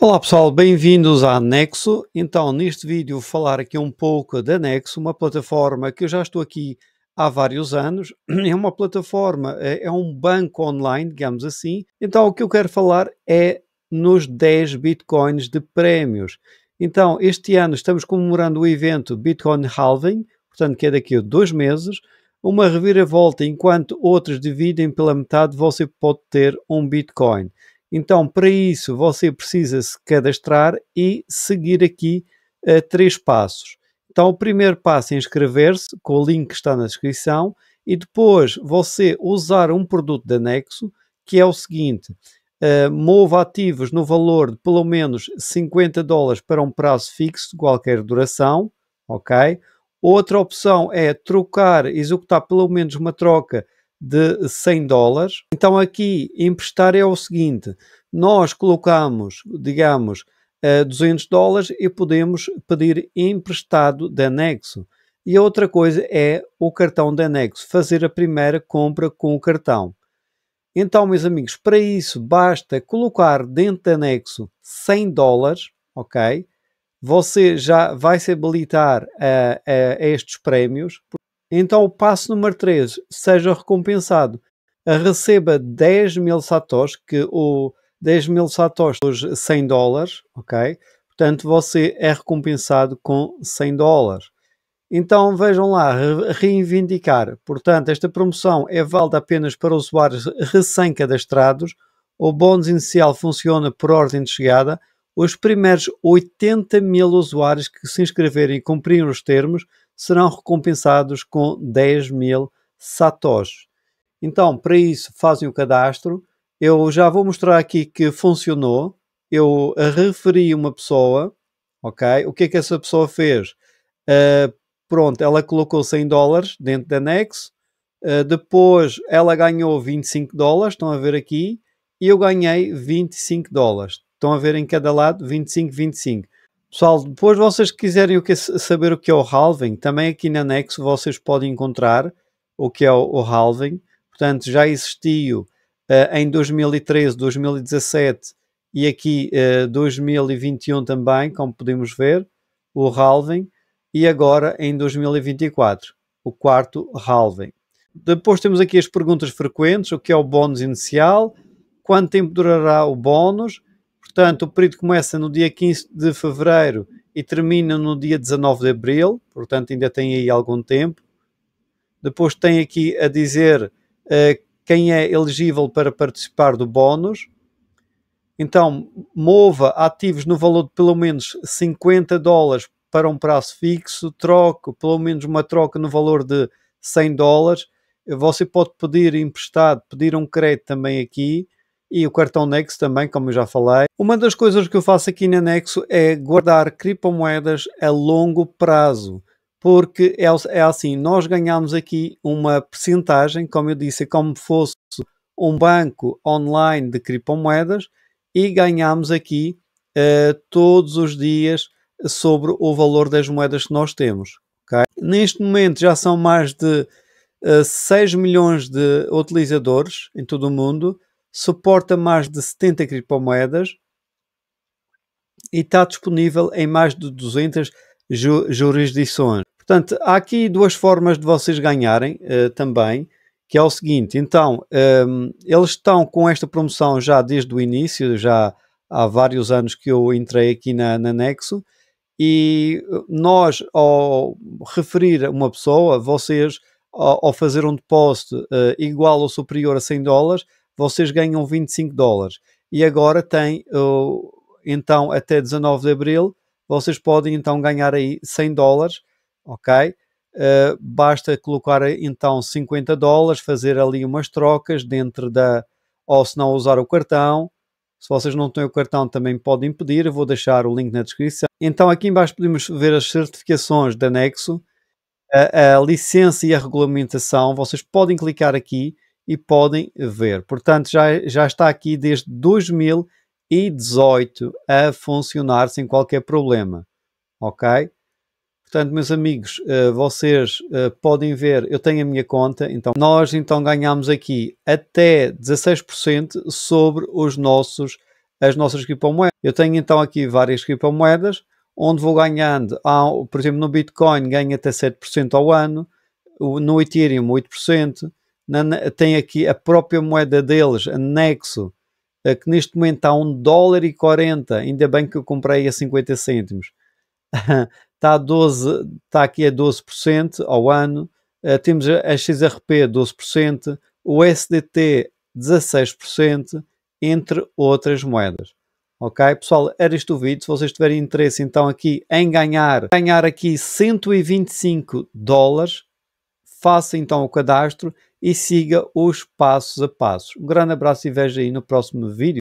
Olá pessoal, bem-vindos à Anexo. Então, neste vídeo vou falar aqui um pouco da Anexo, uma plataforma que eu já estou aqui há vários anos. É uma plataforma, é, é um banco online, digamos assim. Então, o que eu quero falar é nos 10 bitcoins de prémios. Então, este ano estamos comemorando o evento Bitcoin Halving, portanto, que é daqui a dois meses. Uma reviravolta, enquanto outros dividem pela metade, você pode ter um Bitcoin. Então, para isso, você precisa se cadastrar e seguir aqui uh, três passos. Então, o primeiro passo é inscrever-se com o link que está na descrição e depois você usar um produto de anexo que é o seguinte: uh, mova ativos no valor de pelo menos 50 dólares para um prazo fixo de qualquer duração, ok? Outra opção é trocar, executar pelo menos uma troca de 100 dólares. Então aqui emprestar é o seguinte, nós colocamos, digamos, 200 dólares e podemos pedir emprestado de anexo. E a outra coisa é o cartão de anexo, fazer a primeira compra com o cartão. Então, meus amigos, para isso basta colocar dentro de anexo 100 dólares, ok? Você já vai se habilitar a, a, a estes prémios. Então o passo número 3 seja recompensado. Receba 10 mil satoshis, que o 10 mil satoshis são 100 dólares, ok? Portanto, você é recompensado com 100 dólares. Então vejam lá, reivindicar. Portanto, esta promoção é válida apenas para usuários recém-cadastrados. O bônus inicial funciona por ordem de chegada. Os primeiros 80 mil usuários que se inscreverem e cumprirem os termos serão recompensados com 10 mil satoshis. Então, para isso, fazem o cadastro. Eu já vou mostrar aqui que funcionou. Eu eh, referi uma pessoa, ok? O que é que essa pessoa fez? Uh, pronto, ela colocou 100 dólares dentro da anexo. Uh, eh, depois, ela ganhou 25 dólares, estão a ver aqui. E eu ganhei 25 dólares. Estão a ver em cada lado 25, 25. Pessoal, depois vocês quiserem o que é saber o que é o halving, também aqui na anexo vocês podem encontrar o que é o, o halving. Portanto, já existiu uh, em 2013, 2017 e aqui uh, eh, 2021 também, como podemos ver, o halving. E agora em 2024, o quarto halving. Depois temos aqui as perguntas frequentes, o que é o bônus inicial, quanto tempo durará o bônus? Portanto, o período começa no dia 15 de fevereiro e termina no dia 19 de abril, portanto, ainda tem aí algum tempo. Depois tem aqui a dizer uh, quem é elegível para participar do bónus. Então, mova ativos no valor de pelo menos 50 dólares para um prazo fixo, troco, pelo menos uma troca no valor de 100 dólares. Você pode pedir emprestado, pedir um crédito também aqui e o cartão Nexo também, como eu já falei. Uma das coisas que eu faço aqui na Nexo é guardar criptomoedas a longo prazo, porque é, é assim, nós ganhamos aqui uma percentagem, como eu disse, é como fosse um banco online de criptomoedas e ganhamos aqui uh, todos os dias sobre o valor das moedas que nós temos. Okay? Neste momento já são mais de uh, eh, 6 milhões de utilizadores em todo o mundo suporta mais de 70 criptomoedas e está disponível em mais de 200 ju jurisdições. Portanto, há aqui duas formas de vocês ganharem uh, também, que é o seguinte, então, um, ehm, eles estão com esta promoção já desde o início, já há vários anos que eu entrei aqui na, na Nexo, e eh, nós, ao referir uma pessoa, vocês, ao, ao fazer um depósito uh, igual ou superior a 100 dólares, vocês ganham 25 dólares. E agora tem, então, até 19 de abril, vocês podem então ganhar aí 100 dólares, ok? Uh, basta colocar então 50 dólares, fazer ali umas trocas dentro da. ou se não usar o cartão. Se vocês não têm o cartão também podem pedir, eu vou deixar o link na descrição. Então aqui embaixo podemos ver as certificações da anexo, a, a licença e a regulamentação. Vocês podem clicar aqui e podem ver. Portanto, já, já está aqui desde 2018 a funcionar sem qualquer problema, ok? Portanto, meus amigos, eh, vocês eh, podem ver, eu tenho a minha conta, então nós então ganhamos aqui até 16% sobre os nossos, as nossas criptomoedas. Eu tenho então aqui várias criptomoedas, onde vou ganhando, por exemplo, no Bitcoin ganho até 7% ao ano, no Ethereum 8%, na, tem aqui a própria moeda deles, anexo, que neste momento está a 1 dólar e 40, ainda bem que eu comprei a 50 cêntimos. está, a está aqui a 12% ao ano, uh, temos a XRP 12%, o SDT 16%, entre outras moedas. Ok, pessoal, era este o vídeo. Se vocês tiverem interesse então aqui em ganhar, ganhar aqui 125 dólares, faça então o cadastro e siga os passos a passos. Um grande abraço e veja aí no próximo vídeo.